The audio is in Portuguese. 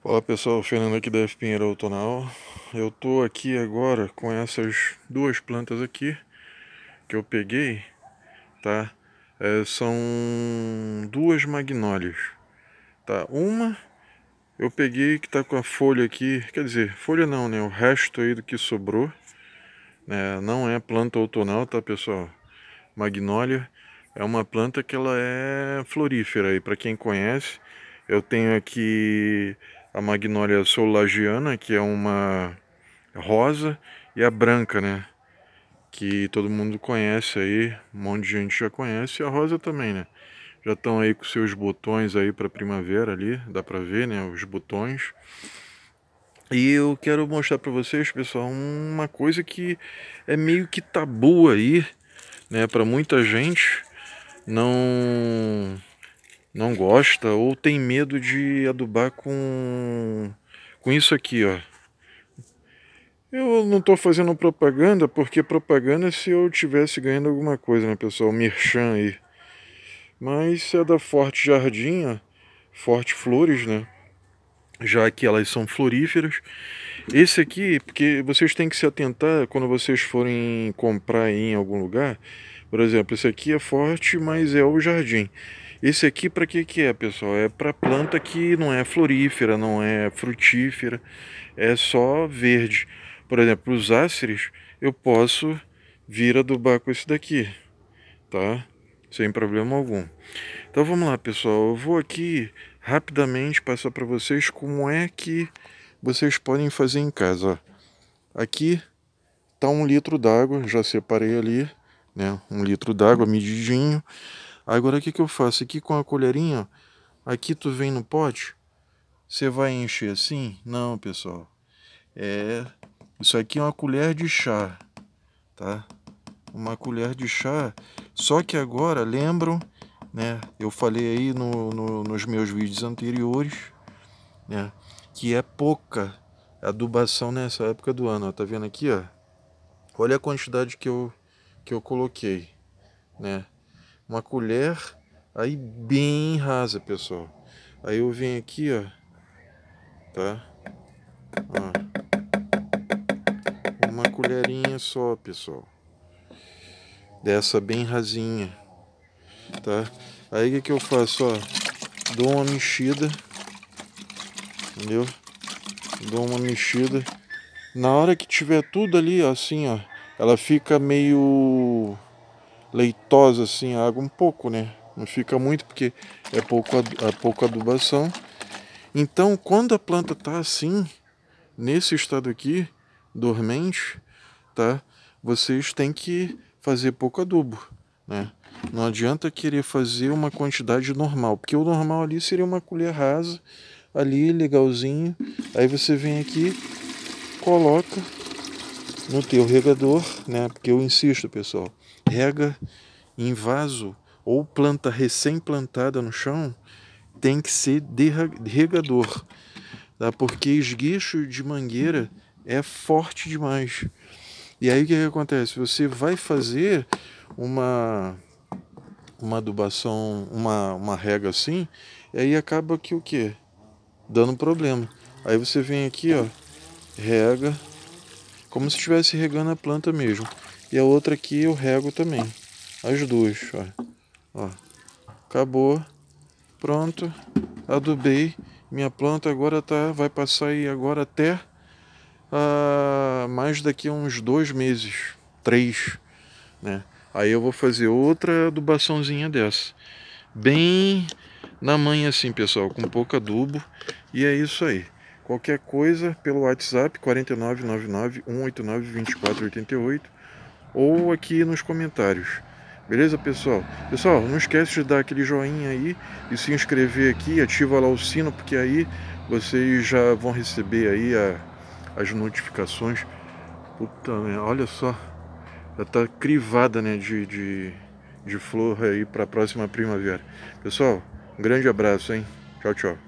Fala pessoal, Fernando aqui da F Pinheiro Autonal. Eu tô aqui agora com essas duas plantas aqui que eu peguei, tá? É, são duas magnólias, tá? Uma eu peguei que tá com a folha aqui, quer dizer, folha não, né? O resto aí do que sobrou, né? Não é planta outonal, tá pessoal? Magnólia é uma planta que ela é florífera aí, para quem conhece. Eu tenho aqui a magnólia solagiana que é uma rosa, e a branca, né? Que todo mundo conhece aí, um monte de gente já conhece, e a rosa também, né? Já estão aí com seus botões aí para primavera ali, dá para ver, né? Os botões. E eu quero mostrar para vocês, pessoal, uma coisa que é meio que tabu aí, né, para muita gente. Não não gosta ou tem medo de adubar com, com isso aqui, ó. Eu não estou fazendo propaganda, porque propaganda é se eu tivesse ganhando alguma coisa, né, pessoal? Merchan aí. Mas é da Forte Jardim, ó. Forte Flores, né? Já que elas são floríferas. Esse aqui, porque vocês têm que se atentar quando vocês forem comprar em algum lugar. Por exemplo, esse aqui é forte, mas é o jardim. Esse aqui para que que é, pessoal? É para planta que não é florífera, não é frutífera, é só verde. Por exemplo, os áceres eu posso vir adubar com esse daqui, tá? Sem problema algum. Então vamos lá, pessoal. Eu vou aqui rapidamente passar para vocês como é que vocês podem fazer em casa. Aqui tá um litro d'água, já separei ali, né? Um litro d'água medidinho. Agora o que, que eu faço? Aqui com a colherinha, aqui tu vem no pote, você vai encher assim? Não, pessoal. É, isso aqui é uma colher de chá, tá? Uma colher de chá, só que agora, lembram, né? Eu falei aí no, no, nos meus vídeos anteriores, né? Que é pouca adubação nessa época do ano, ó, Tá vendo aqui, ó? Olha a quantidade que eu, que eu coloquei, né? uma colher aí bem rasa, pessoal. Aí eu venho aqui, ó, tá? Ó. Uma colherinha só, pessoal. Dessa bem rasinha, tá? Aí o que, que eu faço, ó? Dou uma mexida, entendeu? Dou uma mexida. Na hora que tiver tudo ali, ó, assim, ó, ela fica meio leitosa assim a água um pouco, né? Não fica muito porque é pouco é pouca adubação. Então, quando a planta tá assim, nesse estado aqui, dormente, tá? Vocês têm que fazer pouco adubo, né? Não adianta querer fazer uma quantidade normal, porque o normal ali seria uma colher rasa, ali legalzinho. Aí você vem aqui, coloca no teu regador, né? Porque eu insisto, pessoal, rega em vaso ou planta recém-plantada no chão tem que ser regador, tá? porque esguicho de mangueira é forte demais. E aí o que, que acontece? Você vai fazer uma uma adubação, uma, uma rega assim, e aí acaba que o que? Dando problema. Aí você vem aqui, ó, rega, como se estivesse regando a planta mesmo. E a outra aqui eu rego também. As duas, ó. ó. Acabou. Pronto. Adubei. Minha planta agora tá, vai passar aí agora até a ah, mais daqui a uns dois meses. Três, né? Aí eu vou fazer outra adubaçãozinha dessa. Bem na manhã assim, pessoal, com pouco adubo. E é isso aí. Qualquer coisa pelo WhatsApp 4999 189 2488 ou aqui nos comentários. Beleza, pessoal? Pessoal, não esquece de dar aquele joinha aí e se inscrever aqui, ativa lá o sino, porque aí vocês já vão receber aí a, as notificações. Puta, olha só, já tá crivada, né, de, de, de flor aí para a próxima primavera. Pessoal, um grande abraço, hein? Tchau, tchau.